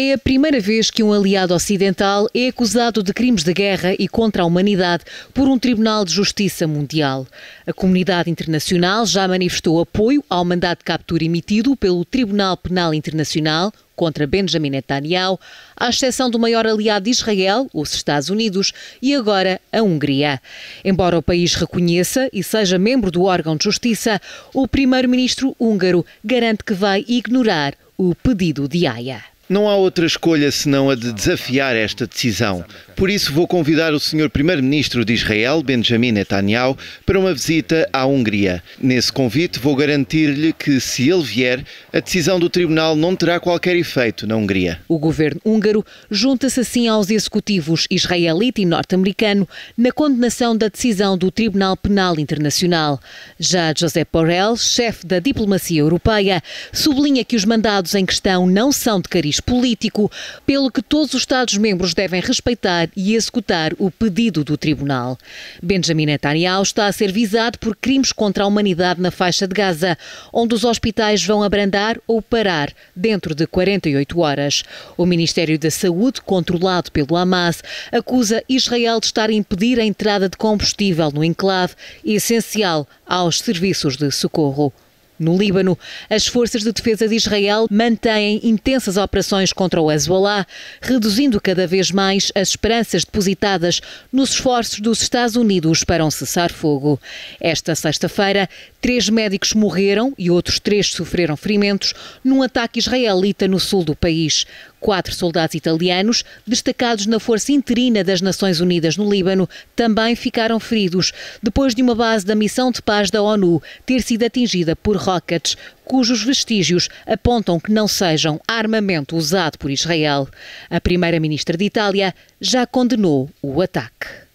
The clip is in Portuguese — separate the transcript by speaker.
Speaker 1: É a primeira vez que um aliado ocidental é acusado de crimes de guerra e contra a humanidade por um Tribunal de Justiça Mundial. A comunidade internacional já manifestou apoio ao mandato de captura emitido pelo Tribunal Penal Internacional contra Benjamin Netanyahu, à exceção do maior aliado de Israel, os Estados Unidos, e agora a Hungria. Embora o país reconheça e seja membro do órgão de justiça, o primeiro-ministro húngaro garante que vai ignorar o pedido de Haia.
Speaker 2: Não há outra escolha senão a de desafiar esta decisão. Por isso, vou convidar o Sr. Primeiro-Ministro de Israel, Benjamin Netanyahu, para uma visita à Hungria. Nesse convite, vou garantir-lhe que, se ele vier, a decisão do Tribunal não terá qualquer efeito na Hungria.
Speaker 1: O governo húngaro junta-se assim aos executivos israelita e norte-americano na condenação da decisão do Tribunal Penal Internacional. Já José Borrell, chefe da diplomacia europeia, sublinha que os mandados em questão não são de cariz político, pelo que todos os Estados-membros devem respeitar e executar o pedido do Tribunal. Benjamin Netanyahu está a ser visado por crimes contra a humanidade na faixa de Gaza, onde os hospitais vão abrandar ou parar dentro de 48 horas. O Ministério da Saúde, controlado pelo Hamas, acusa Israel de estar a impedir a entrada de combustível no enclave, essencial aos serviços de socorro. No Líbano, as forças de defesa de Israel mantêm intensas operações contra o Hezbollah, reduzindo cada vez mais as esperanças depositadas nos esforços dos Estados Unidos para um cessar-fogo. Esta sexta-feira, três médicos morreram e outros três sofreram ferimentos num ataque israelita no sul do país. Quatro soldados italianos, destacados na Força Interina das Nações Unidas no Líbano, também ficaram feridos, depois de uma base da Missão de Paz da ONU ter sido atingida por rockets, cujos vestígios apontam que não sejam armamento usado por Israel. A primeira-ministra de Itália já condenou o ataque.